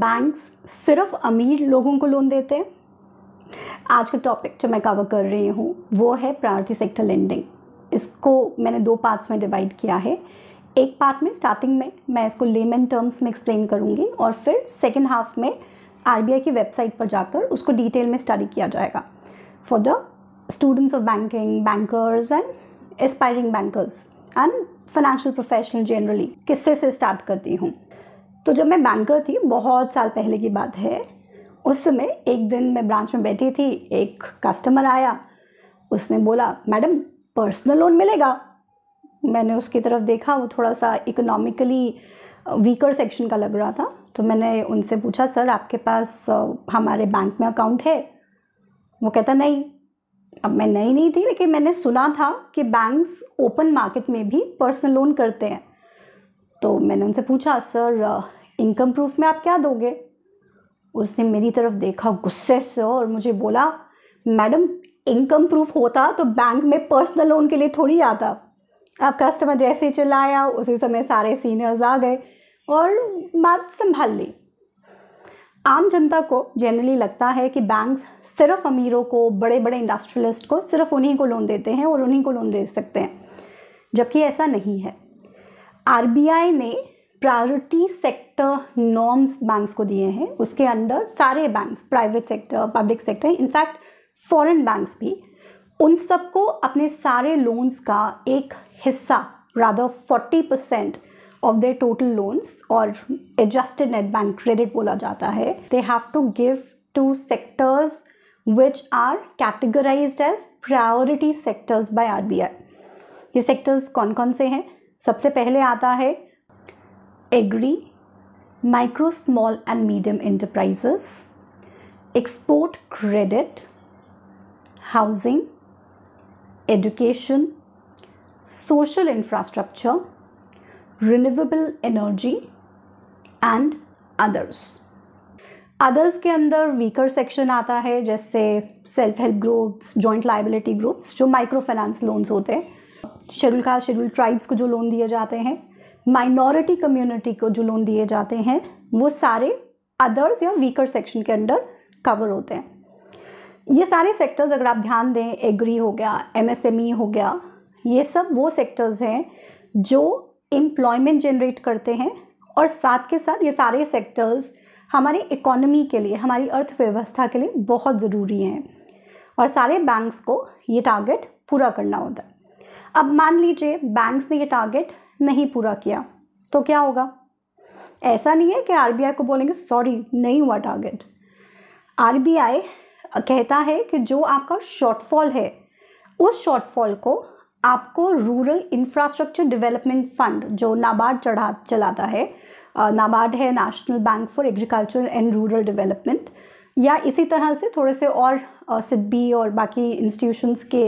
Banks सिर्फ अमीर लोगों को लोन देते हैं आज का टॉपिक जो मैं कवर कर रही हूँ वो है प्रायोरिटी सेक्टर लेंडिंग इसको मैंने दो पार्ट्स में डिवाइड किया है एक पार्ट में स्टार्टिंग में मैं इसको लेमन टर्म्स में एक्सप्लेन करूँगी और फिर सेकेंड हाफ में आर की वेबसाइट पर जाकर उसको डिटेल में स्टडी किया जाएगा for the students of banking bankers and aspiring bankers and financial professional generally किससे से स्टार्ट करती हूँ तो जब मैं बैंकर थी बहुत साल पहले की बात है उस समय एक दिन मैं ब्रांच में बैठी थी एक कस्टमर आया उसने बोला मैडम पर्सनल लोन मिलेगा मैंने उसकी तरफ देखा वो थोड़ा सा इकोनॉमिकली वीकर सेक्शन का लग रहा था तो मैंने उनसे पूछा सर आपके पास हमारे बैंक में अकाउंट है वो कहता नहीं अब मैं नई नहीं, नहीं थी लेकिन मैंने सुना था कि बैंक्स ओपन मार्केट में भी पर्सनल लोन करते हैं तो मैंने उनसे पूछा सर इनकम प्रूफ में आप क्या दोगे उसने मेरी तरफ देखा गुस्से से और मुझे बोला मैडम इनकम प्रूफ होता तो बैंक में पर्सनल लोन के लिए थोड़ी आता आप कस्टमर जैसे ही चला आया उसी समय सारे सीनियर्स आ गए और बात संभाल ली आम जनता को जनरली लगता है कि बैंक्स सिर्फ अमीरों को बड़े बड़े इंडस्ट्रियलिस्ट को सिर्फ उन्हीं को लोन देते हैं और उन्हीं को लोन दे सकते हैं जबकि ऐसा नहीं है आर ने प्रायोरिटी सेक्टर नॉर्म्स बैंक्स को दिए हैं उसके अंडर सारे banks private sector public sector in fact foreign banks भी उन सबको अपने सारे लोन्स का एक हिस्सा rather forty percent of their total loans और एडजस्टेड नेट बैंक क्रेडिट बोला जाता है they have to give to sectors which are categorise as priority sectors by R ये सेक्टर्स कौन कौन से हैं सबसे पहले आता है agri micro small and medium enterprises export credit housing education social infrastructure renewable energy and others others के अंदर वीकर सेक्शन आता है जैसे self help groups joint liability groups जो माइक्रो फाइनेंस लोन्स होते हैं शेड्यूल कास्ट शेड्यूल ट्राइब्स को जो लोन दिए जाते हैं माइनॉरिटी कम्युनिटी को जो लोन दिए जाते हैं वो सारे अदर्स या वीकर सेक्शन के अंडर कवर होते हैं ये सारे सेक्टर्स अगर आप ध्यान दें एग्री हो गया एमएसएमई हो गया ये सब वो सेक्टर्स हैं जो एम्प्लॉयमेंट जनरेट करते हैं और साथ के साथ ये सारे सेक्टर्स हमारी इकोनॉमी के लिए हमारी अर्थव्यवस्था के लिए बहुत ज़रूरी हैं और सारे बैंक्स को ये टारगेट पूरा करना होता है अब मान लीजिए बैंक्स ने ये टारगेट नहीं पूरा किया तो क्या होगा ऐसा नहीं है कि आरबीआई को बोलेंगे सॉरी नहीं हुआ टारगेट आरबीआई कहता है कि जो आपका शॉर्टफॉल है उस शॉर्टफॉल को आपको रूरल इंफ्रास्ट्रक्चर डेवलपमेंट फंड जो नाबार्ड चढ़ा चलाता है नाबार्ड है national bank for agriculture and rural development या इसी तरह से थोड़े से और सिब्बी और बाकी इंस्टीट्यूशंस के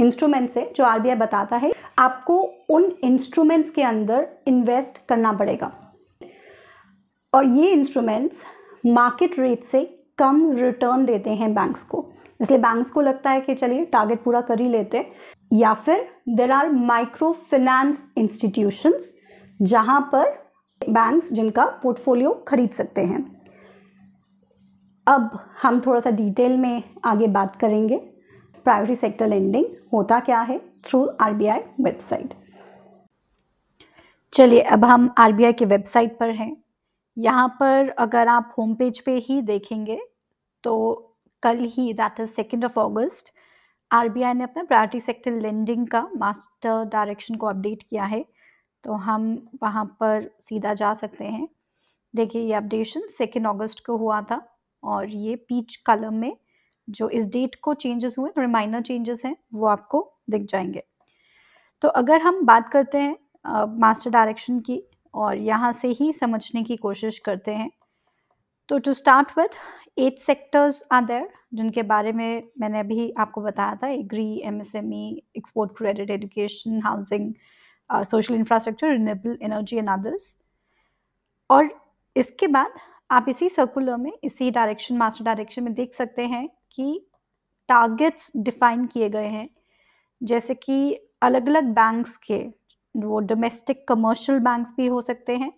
इंस्ट्रूमेंट्स है जो आर बताता है आपको उन इंस्ट्रूमेंट्स के अंदर इन्वेस्ट करना पड़ेगा और ये इंस्ट्रूमेंट्स मार्केट रेट से कम रिटर्न देते हैं बैंक्स को इसलिए बैंक्स को लगता है कि चलिए टारगेट पूरा कर ही लेते या फिर there are micro finance institutions जहाँ पर बैंक्स जिनका पोर्टफोलियो खरीद सकते हैं अब हम थोड़ा सा डिटेल में आगे बात करेंगे प्राइवेट सेक्टर लेंडिंग होता क्या है थ्रू आर वेबसाइट चलिए अब हम आर के वेबसाइट पर हैं यहाँ पर अगर आप होम पेज पे ही देखेंगे तो कल ही that is second of August RBI ने अपना प्रायोरिटी सेक्टर लेंडिंग का मास्टर डायरेक्शन को अपडेट किया है तो हम वहाँ पर सीधा जा सकते हैं देखिए ये अपडेशन सेकेंड अगस्त को हुआ था और ये पीच कलम में जो इस डेट को चेंजेस हुए थोड़े माइनर चेंजेस हैं वो आपको दिख जाएंगे तो अगर हम बात करते हैं मास्टर डायरेक्शन की और यहाँ से ही समझने की कोशिश करते हैं तो to start with eight sectors are there जिनके बारे में मैंने अभी आपको बताया था agri MSME export credit education housing social infrastructure renewable energy and others और इसके बाद आप इसी सर्कुलर में इसी डायरेक्शन मास्टर डायरेक्शन में देख सकते हैं कि टारगेट्स डिफाइन किए गए हैं जैसे कि अलग अलग बैंक्स के वो डोमेस्टिक कमर्शियल बैंक्स भी हो सकते हैं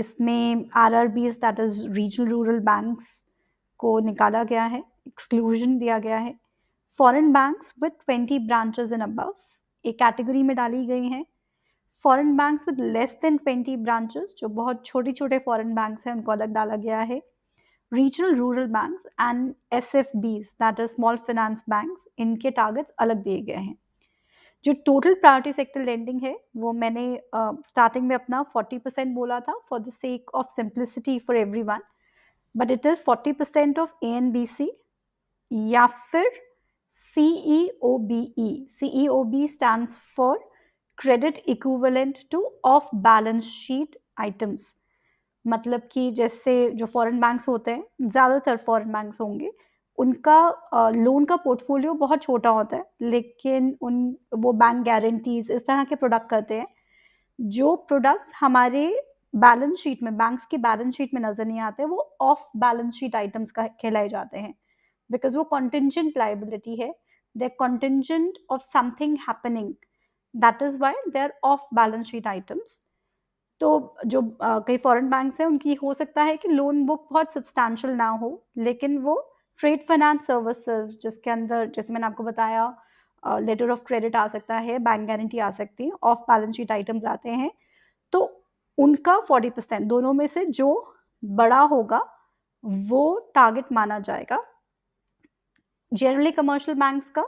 इसमें R R Bs that is regional rural banks को निकाला गया है एक्सक्लूजन दिया गया है foreign banks with twenty branches and above एक कैटेगरी में डाली गई हैं foreign banks with less than twenty branches जो बहुत छोटे छोटे फॉरेन बैंक्स हैं उनको अलग डाला गया है regional bank and S F Bs that is small finance bank इनके टारगेट अलग दिए गए हैं जो टोटल प्रायोरिटी सेक्टर लेंडिंग है वो मैंने स्टार्टिंग uh, में अपना फोर्टी परसेंट बोला था for the sake of simplicity for every one but it is forty percent of A N B C या फिर C E O B E C E O B stand for credit equivalent to of balance sheet items मतलब कि जैसे जो foreign banks होते हैं ज़्यादातर foreign banks होंगे उनका लोन का पोर्टफोलियो बहुत छोटा होता है लेकिन उन वो बैंक गारंटीज इस तरह के प्रोडक्ट करते हैं जो प्रोडक्ट्स हमारे बैलेंस शीट में बैंक्स की बैलेंस शीट में नज़र नहीं आते वो ऑफ बैलेंस शीट आइटम्स का खिलाए जाते हैं बिकॉज वो कॉन्टेंजेंट लाइबिलिटी है they contingent of something happening that is why they are off balance sheet items तो जो कई फॉरेन बैंक्स हैं उनकी हो सकता है कि लोन बुक बहुत सब्सटैंशल ना हो लेकिन वो ट्रेड फाइनेंस सर्विसेज जिसके अंदर जैसे मैंने आपको बताया लेटर ऑफ क्रेडिट आ सकता है बैंक गारंटी आ सकती है ऑफ बैलेंस शीट आइटम्स आते हैं तो उनका फोर्टी परसेंट दोनों में से जो बड़ा होगा वो टारगेट माना जाएगा जनरली कमर्शियल बैंक्स का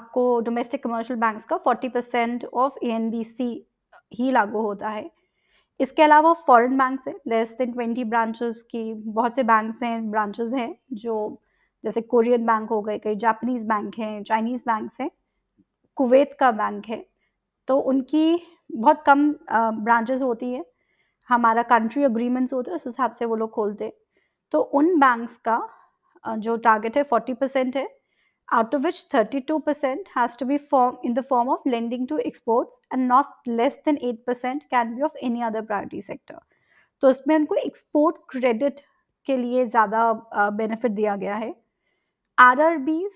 आपको डोमेस्टिक कमर्शियल बैंक्स का फोर्टी परसेंट ऑफ ए ही लागू होता है इसके अलावा फॉरेन बैंक हैं लेस देन ट्वेंटी ब्रांचेस की बहुत से बैंक हैं ब्रांचेस हैं जो जैसे कोरियन बैंक हो गए कई जापानीज बैंक हैं चाइनीज़ बैंक हैं कुवैत का बैंक है तो उनकी बहुत कम ब्रांचेस होती है हमारा कंट्री अग्रीमेंट्स होते हैं उस हिसाब से वो लोग खोलते हैं तो उन बैंक्स का जो टारगेट है फोर्टी परसेंट है out of which 32% has to be form, in the form of lending to exports and not less than 8% can be of any other priority sector. तो इसमें उनको एक्सपोर्ट क्रेडिट के लिए ज़्यादा बेनिफिट दिया गया है R R Bs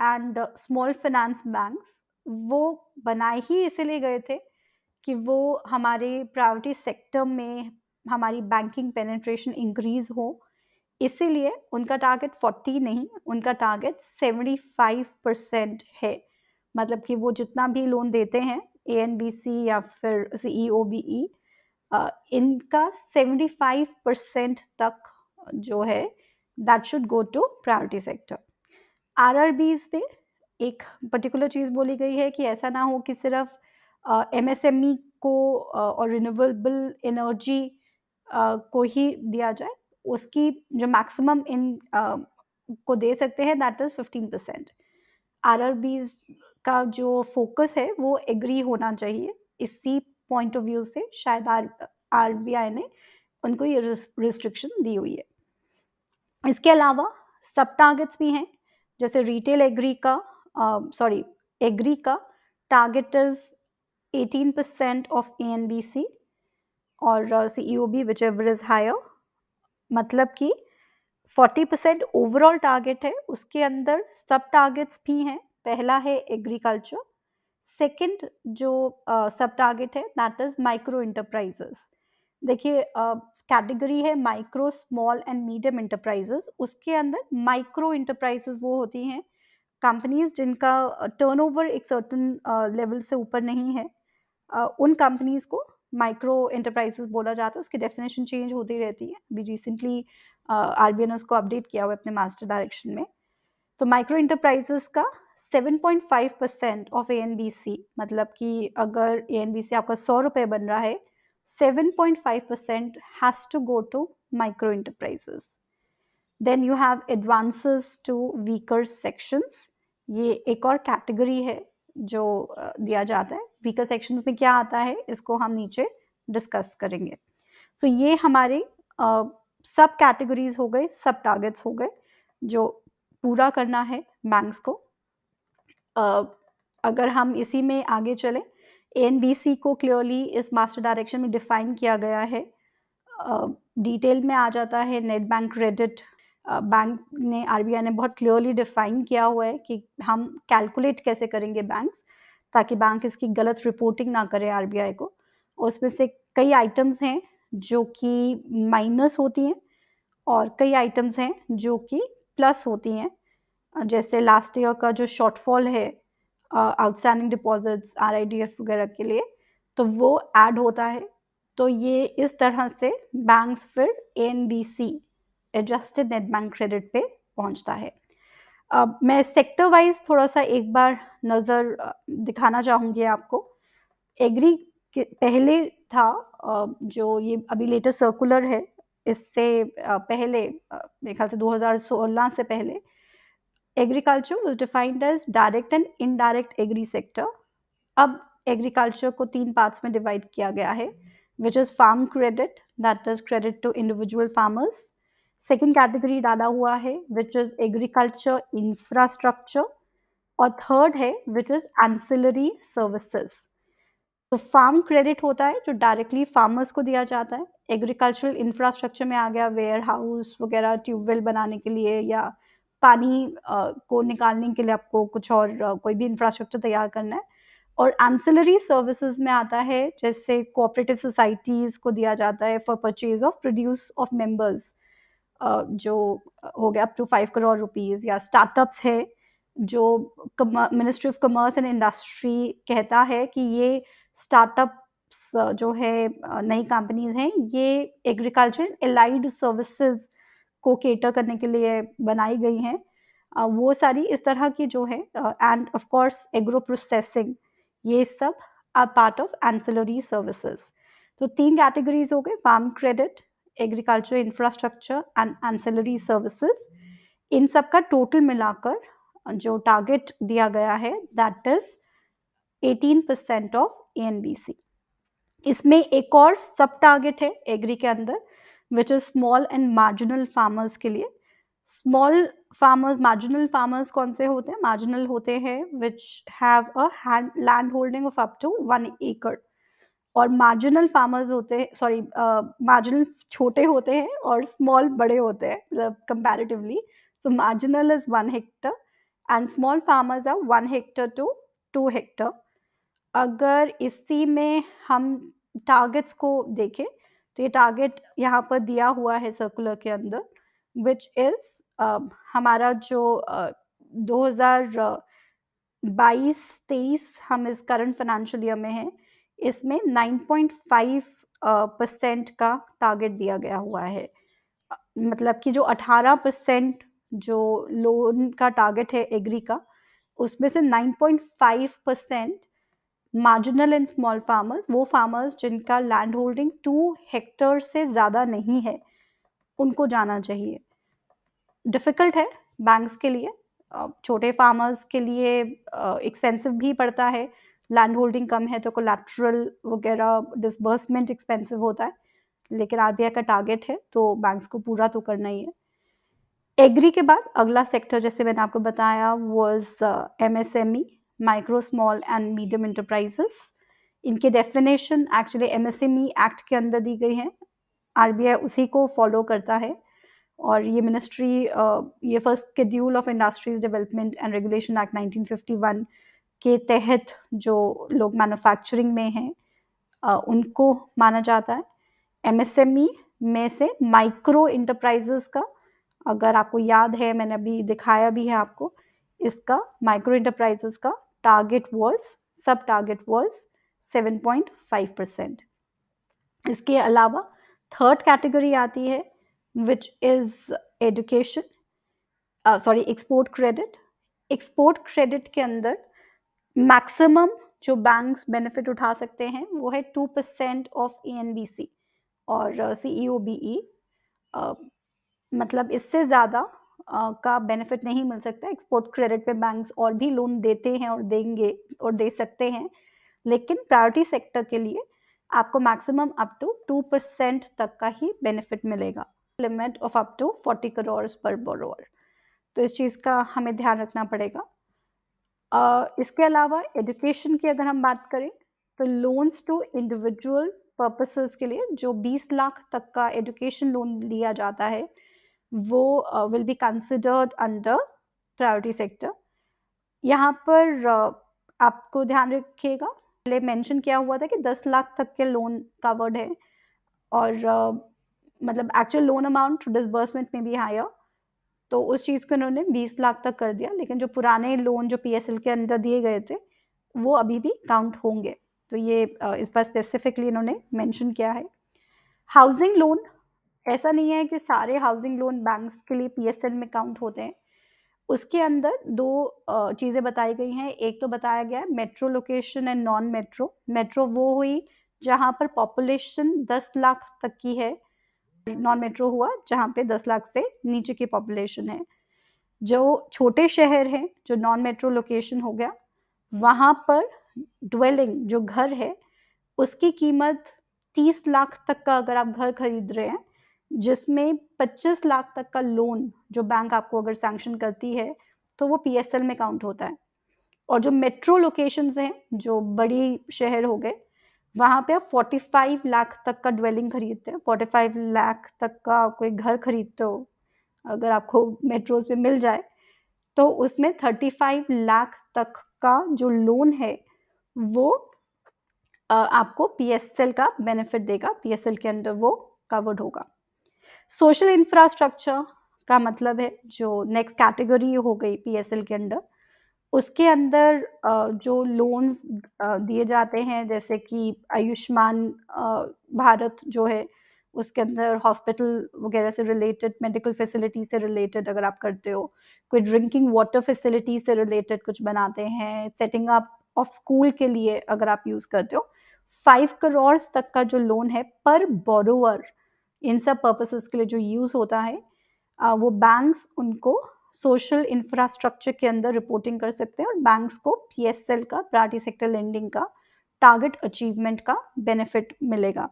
and small finance banks वो बनाए ही इसलिए गए थे कि वो हमारे प्रायोरिटी सेक्टर में हमारी बैंकिंग पेनिट्रेशन इंक्रीज हो इसीलिए उनका टारगेट 40 नहीं उनका टारगेट 75 परसेंट है मतलब कि वो जितना भी लोन देते हैं ए एन बी सी या फिर ई ओ बी ई इनका 75 परसेंट तक जो है that should go to priority sector R R Bs पे एक पर्टिकुलर चीज़ बोली गई है कि ऐसा ना हो कि सिर्फ एम एस एम ई को uh, और रिन्यूएबल एनर्जी uh, को ही दिया जाए उसकी जो मैक्सिमम इन को दे सकते हैं that is fifteen percent R का जो फोकस है वो एग्री होना चाहिए इसी पॉइंट ऑफ व्यू से शायद आर आर ने उनको ये रिस्ट्रिक्शन दी हुई है इसके अलावा सब टारगेट्स भी हैं जैसे रिटेल एग्री का सॉरी एग्री का target is eighteen percent of A N B C और C E O B whichever is higher मतलब कि 40 परसेंट ओवरऑल टारगेट है उसके अंदर सब टारगेट्स भी हैं पहला है एग्रीकल्चर सेकंड जो सब टारगेट है दैट इज़ माइक्रो इंटरप्राइजेस देखिए कैटेगरी है micro small and medium enterprises उसके अंदर माइक्रो इंटरप्राइजेस वो होती हैं कंपनीज जिनका टर्नओवर एक सर्टन लेवल से ऊपर नहीं है उन कंपनीज को माइक्रो इंटरप्राइजेस बोला जाता है उसकी डेफिनेशन चेंज होती रहती है अभी रिसेंटली आर बी ने उसको अपडेट किया हुआ अपने मास्टर डायरेक्शन में तो माइक्रो इंटरप्राइजेस का 7.5 percent of A N B C मतलब कि अगर ए एन बी सी आपका सौ रुपये बन रहा है 7.5 percent has to go to micro enterprises then you have advances to weaker sections ये एक और कैटेगरी है जो दिया जाता है वीकर सेक्शंस में क्या आता है इसको हम नीचे डिस्कस करेंगे सो so, ये हमारे सब कैटेगरीज हो गए सब टारगेट्स हो गए जो पूरा करना है बैंक्स को uh, अगर हम इसी में आगे चले ए एन बी सी को क्लियरली इस मास्टर डायरेक्शन में डिफाइन किया गया है डिटेल uh, में आ जाता है नेट बैंक क्रेडिट बैंक ने आर ने बहुत क्लियरली डिफाइन किया हुआ है कि हम कैलकुलेट कैसे करेंगे बैंक ताकि बैंक इसकी गलत रिपोर्टिंग ना करे आर को उसमें से कई आइटम्स हैं जो कि माइनस होती हैं और कई आइटम्स हैं जो कि प्लस होती हैं जैसे लास्ट ईयर का जो शॉर्टफॉल है आउटस्टैंडिंग डिपॉजिट्स आर वगैरह के लिए तो वो ऐड होता है तो ये इस तरह से बैंक्स फिर N C adjusted net bank credit पे पहुंचता है अब मैं सेक्टर वाइज थोड़ा सा एक बार नज़र दिखाना चाहूँगी आपको एग्री पहले था जो ये अभी लेटेस्ट सर्कुलर है इससे पहले मेरे ख्याल से 2016 से पहले agriculture was defined as direct and indirect agri sector अब एग्रीकल्चर को तीन पार्ट्स में डिवाइड किया गया है which is farm credit that is credit to individual farmers second category डाला हुआ है विच इज एग्रीकल्चर इंफ्रास्ट्रक्चर और थर्ड है विच इज एंसिलरी सर्विसेज तो फार्म क्रेडिट होता है जो डायरेक्टली फार्मर्स को दिया जाता है एग्रीकल्चरल इंफ्रास्ट्रक्चर में आ गया वेयर हाउस वगैरह ट्यूबवेल बनाने के लिए या पानी को निकालने के लिए आपको कुछ और कोई भी इंफ्रास्ट्रक्चर तैयार करना है और एंसिलरी सर्विसेज में आता है जैसे कोऑपरेटिव सोसाइटीज़ को दिया जाता है for purchase of produce of members जो हो गया up to five crore rupees या स्टार्टअप्स है जो ministry of commerce and industry कहता है कि ये स्टार्टअप्स जो है नई कंपनीज हैं ये एग्रीकल्चर एलाइड सर्विसेज को केटर करने के लिए बनाई गई हैं वो सारी इस तरह की जो है and of course agro processing ये सब are part of ancillary services तो तीन कैटेगरीज हो गए farm credit agriculture infrastructure and ancillary services इन सब का टोटल मिलाकर जो टारगेट दिया गया है that is 18 percent of A इसमें एक और सब टारगेट है एग्री के अंदर which is small and marginal farmers के लिए स्मॉल फार्मर्स मार्जिनल फार्मर्स कौन से होते हैं मार्जिनल होते हैं which have a land holding of up to one एकड़ और मार्जिनल फार्मर्स होते हैं सॉरी मार्जिनल छोटे होते हैं और स्मॉल बड़े होते हैं मतलब comparatively so marginal is one hectare and small farmers are one hectare to two hectare अगर इसी में हम टारगेट्स को देखें तो ये टारगेट यहाँ पर दिया हुआ है सर्कुलर के अंदर विच इज़ uh, हमारा जो दो हज़ार बाईस तेईस हम इस करंट फाइनेंशियल ईयर में हैं इसमें 9.5 परसेंट का टारगेट दिया गया हुआ है मतलब कि जो 18 परसेंट जो लोन का टारगेट है एग्री का उसमें से 9.5 percent marginal and small farmers वो फार्मर्स जिनका लैंड होल्डिंग टू हेक्टर से ज़्यादा नहीं है उनको जाना चाहिए डिफ़िकल्ट है बैंक्स के लिए छोटे फार्मर्स के लिए एक्सपेंसिव भी पड़ता है लैंड होल्डिंग कम है तो कोलेट्रल वगैरह डिसबर्समेंट एक्सपेंसिव होता है लेकिन आर का टारगेट है तो बैंक्स को पूरा तो करना ही है एग्री के बाद अगला सेक्टर जैसे मैंने आपको बताया was M S M E micro small and medium enterprises इनके definition actually M S M E act के अंदर दी गई है आर बी आई उसी को फॉलो करता है और ये मिनिस्ट्री uh, ये first schedule of industries development and regulation act nineteen के तहत जो लोग मैन्युफैक्चरिंग में हैं उनको माना जाता है एमएसएमई e में से माइक्रो इंटरप्राइजेस का अगर आपको याद है मैंने अभी दिखाया भी है आपको इसका माइक्रो इंटरप्राइजेस का target was sub target seven point five percent इसके अलावा थर्ड कैटेगरी आती है which is education sorry export credit export credit के अंदर मैक्सिमम जो बैंक्स बेनिफिट उठा सकते हैं वो है two percent of E N B C और सी ई ओ बी ई मतलब इससे ज़्यादा uh, का बेनिफिट नहीं मिल सकता एक्सपोर्ट क्रेडिट पे बैंक्स और भी लोन देते हैं और देंगे और दे सकते हैं लेकिन प्रायोरिटी सेक्टर के लिए आपको maximum up to two percent तक का ही बेनिफिट मिलेगा limit of up to forty crores per borrower तो इस चीज़ का हमें ध्यान रखना पड़ेगा इसके अलावा एजुकेशन की अगर हम बात करें तो लोन्स टू इंडिविजुअल पर्पसेस के लिए जो 20 लाख तक का एजुकेशन लोन लिया जाता है वो will be considered under priority sector यहाँ पर uh, आपको ध्यान रखिएगा पहले मेंशन किया हुआ था कि 10 लाख तक के लोन कवर्ड है और uh, मतलब एक्चुअल लोन अमाउंट डिसबर्समेंट में भी हायर तो उस चीज़ को उन्होंने 20 लाख तक कर दिया लेकिन जो पुराने लोन जो पी के अंदर दिए गए थे वो अभी भी काउंट होंगे तो ये इस बार स्पेसिफिकली इन्होंने मेंशन किया है हाउसिंग लोन ऐसा नहीं है कि सारे हाउसिंग लोन बैंक्स के लिए पीएसएल में काउंट होते हैं उसके अंदर दो चीज़ें बताई गई हैं एक तो बताया गया है metro location and non metro metro वो हुई जहाँ पर पॉपुलेशन 10 लाख तक की है नॉन मेट्रो हुआ जहाँ पे दस लाख से नीचे की पॉपुलेशन है जो छोटे शहर हैं जो नॉन मेट्रो लोकेशन हो गया वहाँ पर ड्वेलिंग जो घर है उसकी कीमत तीस लाख तक का अगर आप घर खरीद रहे हैं जिसमें पच्चीस लाख तक का लोन जो बैंक आपको अगर सैंक्शन करती है तो वो पी में काउंट होता है और जो मेट्रो लोकेशंस हैं जो बड़ी शहर हो गए वहाँ पे आप 45 लाख तक का ड्वेलिंग खरीदते हैं 45 लाख तक का आप कोई घर खरीदते हो अगर आपको मेट्रोज पे मिल जाए तो उसमें 35 लाख तक का जो लोन है वो आपको पीएसएल का बेनिफिट देगा पी के अंदर वो कवर्ड होगा सोशल इंफ्रास्ट्रक्चर का मतलब है जो नेक्स्ट कैटेगरी हो गई पी के अंडर उसके अंदर जो लोन्स दिए जाते हैं जैसे कि आयुष्मान भारत जो है उसके अंदर हॉस्पिटल वगैरह से रिलेटेड मेडिकल फैसिलिटी से रिलेटेड अगर आप करते हो कोई ड्रिंकिंग वाटर फैसिलिटी से रिलेटेड कुछ बनाते हैं सेटिंग अप ऑफ स्कूल के लिए अगर आप यूज़ करते हो फाइव करोड़ तक का जो लोन है पर बोरोवर इन सब पर्पसेस के लिए जो यूज़ होता है वो बैंक्स उनको सोशल इंफ्रास्ट्रक्चर के अंदर रिपोर्टिंग कर सकते हैं और बैंक्स को पीएसएल का प्राइवेटी सेक्टर लेंडिंग का टारगेट अचीवमेंट का बेनिफिट मिलेगा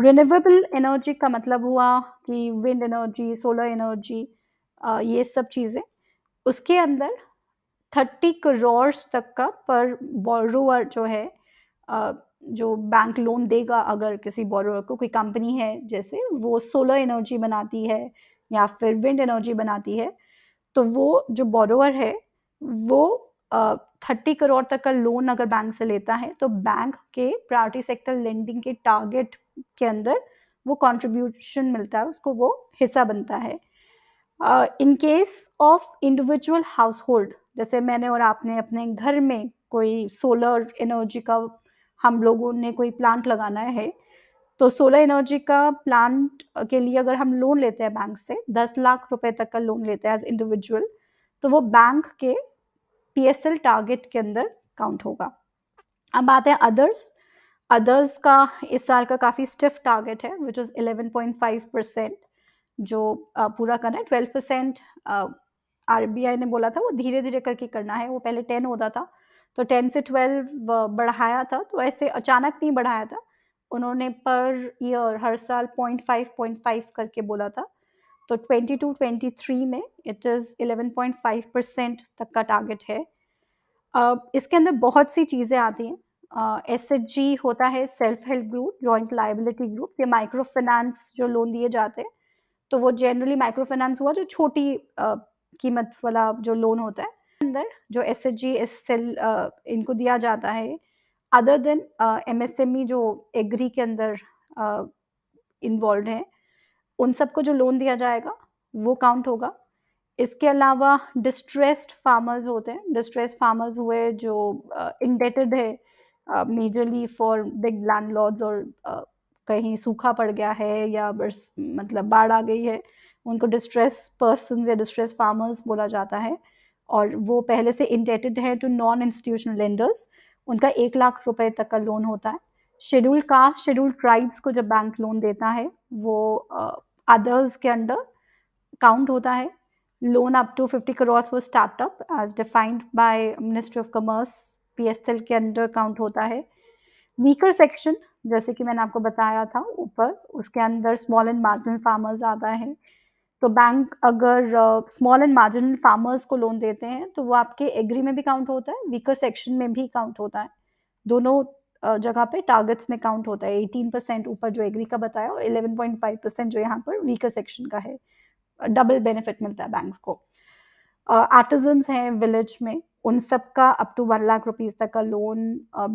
रिन्यूएबल एनर्जी का मतलब हुआ कि विंड एनर्जी सोलर एनर्जी ये सब चीज़ें उसके अंदर थर्टी करोड़ तक का पर बोरोवर जो है जो बैंक लोन देगा अगर किसी बोरोवर को कोई कंपनी है जैसे वो सोलर एनर्जी बनाती है या फिर विंड एनर्जी बनाती है तो वो जो बोरोवर है वो थर्टी uh, करोड़ तक का लोन अगर बैंक से लेता है तो बैंक के प्रायोरिटी सेक्टर लेंडिंग के टारगेट के अंदर वो कंट्रीब्यूशन मिलता है उसको वो हिस्सा बनता है in case of individual household जैसे मैंने और आपने अपने घर में कोई सोलर एनर्जी का हम लोगों ने कोई प्लांट लगाना है तो सोलर एनर्जी का प्लांट के लिए अगर हम लोन लेते हैं बैंक से दस लाख रुपए तक का लोन लेते हैं एज इंडिविजुअल तो वो बैंक के पीएसएल टारगेट के अंदर काउंट होगा अब आते हैं अदर्स अदर्स का इस साल का काफ़ी स्टिफ टारगेट है विच इज़ फाइव परसेंट जो पूरा करना है ट्वेल्व परसेंट आर ने बोला था वो धीरे धीरे करके करना है वो पहले टेन होता था तो टेन से ट्वेल्व बढ़ाया था तो ऐसे अचानक नहीं बढ़ाया था उन्होंने पर ईयर हर साल पॉइंट फाइव पॉइंट फाइव करके बोला था तो ट्वेंटी टू ट्वेंटी थ्री में it is eleven point five percent तक का टारगेट है uh, इसके अंदर बहुत सी चीज़ें आती हैं एस एच जी होता है self help group joint liability group या माइक्रो फाइनेंस जो लोन दिए जाते हैं तो वो जनरली माइक्रो फाइनेंस हुआ जो छोटी uh, कीमत वाला जो लोन होता है अंदर जो एस एच जी एस सेल इनको दिया जाता है अदर देन ई जो एग्री के अंदर इन्वॉल्व uh, हैं उन सबको जो लोन दिया जाएगा वो काउंट होगा इसके अलावा डिस्ट्रेस्ड फार्मर्स होते हैं डिस्ट्रेस्ड फार्मर्स हुए जो इंडेटेड uh, है majorly for big landlords और uh, कहीं सूखा पड़ गया है या बस मतलब बाढ़ आ गई है उनको डिस्ट्रेस पर्सन या डिस्ट्रेस फार्मर्स बोला जाता है और वो पहले से इंडेटेड है टू नॉन इंस्टीट्यूशनल लेंडर्स उनका एक लाख रुपए तक का लोन होता है शेड्यूल कास्ट शेड्यूल ट्राइब्स को जब बैंक लोन देता है वो अदर्स के अंडर काउंट होता है loan up to fifty crores for startup as defined by ministry of commerce P K under count होता है वीकर सेक्शन जैसे कि मैंने आपको बताया था ऊपर उसके अंदर स्मॉल एंड मार्जिनल फार्मर्स आता है तो बैंक अगर स्मॉल एंड मार्जिनल फार्मर्स को लोन देते हैं तो वो आपके एग्री में भी काउंट होता है वीकर सेक्शन में भी काउंट होता है दोनों जगह पे टारगेट्स में काउंट होता है एटीन परसेंट ऊपर जो एग्री का बताया और इलेवन पॉइंट फाइव परसेंट जो यहाँ पर वीकर सेक्शन का है डबल बेनिफिट मिलता है बैंक को आर्टिजन्स uh, हैं विलेज में उन सब का up to one lakh rupees तक का loan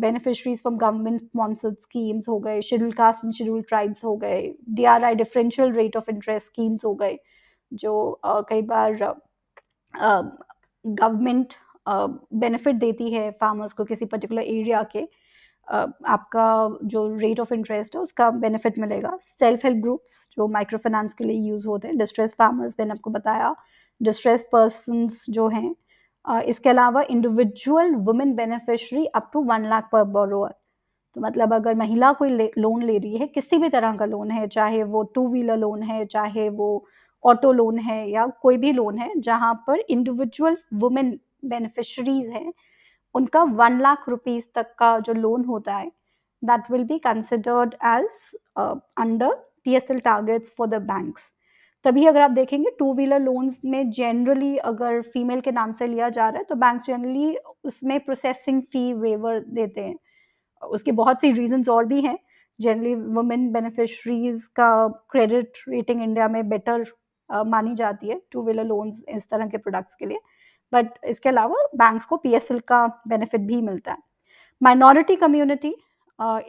beneficiaries from government sponsored schemes हो गए schedule caste and schedule tribes हो गए D R I differential rate of interest schemes हो गए जो uh, कई बार government uh, benefit um, uh, देती है फार्मर्स को किसी पर्टिकुलर एरिया के Uh, आपका जो रेट ऑफ इंटरेस्ट है उसका बेनिफिट मिलेगा सेल्फ हेल्प ग्रुप्स जो माइक्रो फाइनेंस के लिए यूज़ होते हैं डिस्ट्रेस फार्मर्स मैंने आपको बताया डिस्ट्रेस पर्सन जो हैं uh, इसके अलावा individual women beneficiary up to one lakh per borrower तो मतलब अगर महिला कोई लोन ले रही है किसी भी तरह का लोन है चाहे वो टू व्हीलर लोन है चाहे वो ऑटो लोन है या कोई भी लोन है जहाँ पर इंडिविजुअल वुमेन बेनिफिशरीज हैं उनका वन लाख रुपीज तक का जो लोन होता है that will be considered as under P S L targets for the banks तभी अगर आप देखेंगे टू व्हीलर लोन्स में जनरली अगर फीमेल के नाम से लिया जा रहा है तो बैंक जनरली उसमें प्रोसेसिंग फ़ी वेवर देते हैं उसके बहुत सी रीजंस और भी हैं जनरली वुमेन बेनिफिशरीज का क्रेडिट रेटिंग इंडिया में बेटर मानी जाती है टू व्हीलर लोन्स इस तरह के प्रोडक्ट्स के लिए बट इसके अलावा बैंक्स को पी का बेनिफिट भी मिलता है माइनॉरिटी कम्युनिटी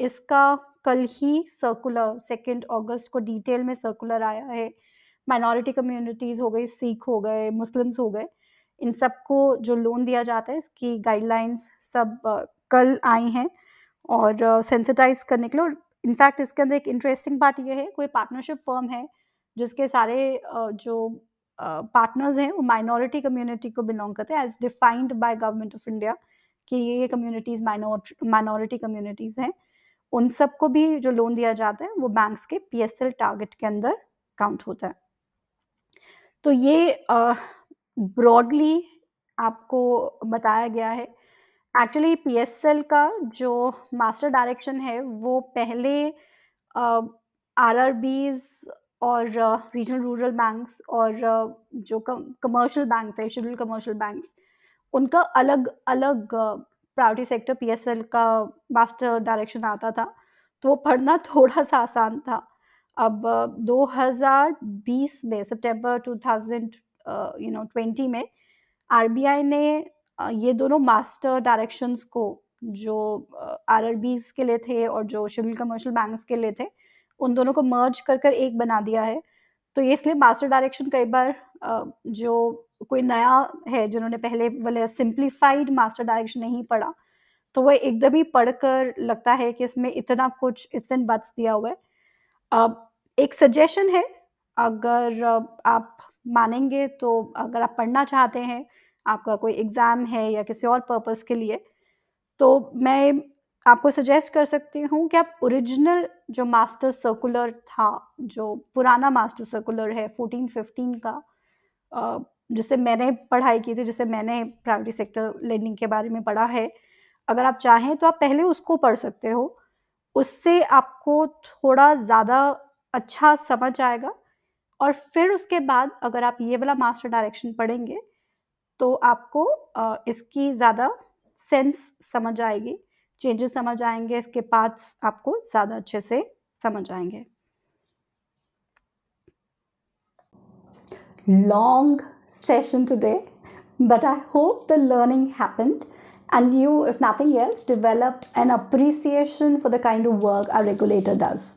इसका कल ही सर्कुलर सेकेंड अगस्त को डिटेल में सर्कुलर आया है माइनॉरिटी कम्युनिटीज़ हो गई सिख हो गए मुस्लिम्स हो गए इन सबको जो लोन दिया जाता है इसकी गाइडलाइंस सब कल आई हैं और सेंसिटाइज करने के लिए और इनफैक्ट इसके अंदर एक इंटरेस्टिंग पार्ट ये है कोई पार्टनरशिप फर्म है जिसके सारे जो पार्टनर्स हैं वो माइनॉरिटी कम्युनिटी को बिलोंग करते हैं as defined by government of India कि ये कम्युनिटीज़ माइनॉरिटी कम्युनिटीज़ हैं उन सबको भी जो लोन दिया जाता है वो बैंक्स के पीएसएल टारगेट के अंदर काउंट होता है तो ये ब्रॉडली आपको बताया गया है एक्चुअली पी का जो मास्टर डायरेक्शन है वो पहले आर आरआरबीज और रीजनल रूरल बैंक्स और जो कमर्शियल बैंक्स है शेड्यूल कमर्शियल बैंक्स उनका अलग अलग प्रायोरिटी सेक्टर पी का मास्टर डायरेक्शन आता था तो वो पढ़ना थोड़ा सा आसान था अब 2020 में सितंबर 2000 यू नो 20 में आरबीआई ने ये दोनों मास्टर डायरेक्शंस को जो आर के लिए थे और जो शेड्यूल कमर्शियल बैंक्स के लिए थे उन दोनों को मर्ज कर कर एक बना दिया है तो ये इसलिए मास्टर डायरेक्शन कई बार जो कोई नया है जिन्होंने पहले वाले सिंप्लीफाइड मास्टर डायरेक्शन नहीं पढ़ा तो वह एकदम ही पढ़कर लगता है कि इसमें इतना कुछ इट्स एंड बट्स दिया हुआ है अब एक सजेशन है अगर आप मानेंगे तो अगर आप पढ़ना चाहते हैं आपका कोई एग्ज़ाम है या किसी और पर्पस के लिए तो मैं आपको सजेस्ट कर सकती हूँ कि आप ओरिजिनल जो मास्टर सर्कुलर था जो पुराना मास्टर सर्कुलर है फोर्टीन फिफ्टीन का जिसे मैंने पढ़ाई की थी जिसे मैंने प्राइवेट सेक्टर लर्निंग के बारे में पढ़ा है अगर आप चाहें तो आप पहले उसको पढ़ सकते हो उससे आपको थोड़ा ज़्यादा अच्छा समझ आएगा और फिर उसके बाद अगर आप ये वाला मास्टर डायरेक्शन पढ़ेंगे तो आपको इसकी ज़्यादा सेंस समझ आएगी चेंजेस समझ आएंगे इसके पार्ट्स आपको ज़्यादा अच्छे से समझ आएंगे long session today but I hope the learning happened and you if nothing else developed an appreciation for the kind of work our regulator does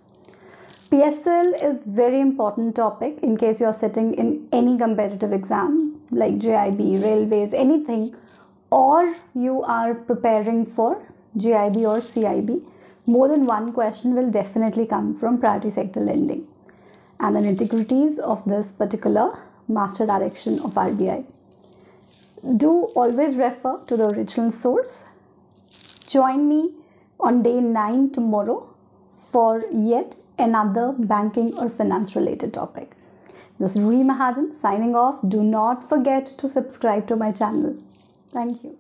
PSL is very important topic in case you are sitting in any competitive exam like JIB, railways, anything or you are preparing for JIB or CIB. More than one question will definitely come from priority sector lending and the nitty-gritties of this particular master direction of RBI. Do always refer to the original source. Join me on day 9 tomorrow for yet another banking or finance related topic. This is Ree Mahajan signing off. Do not forget to subscribe to my channel. Thank you.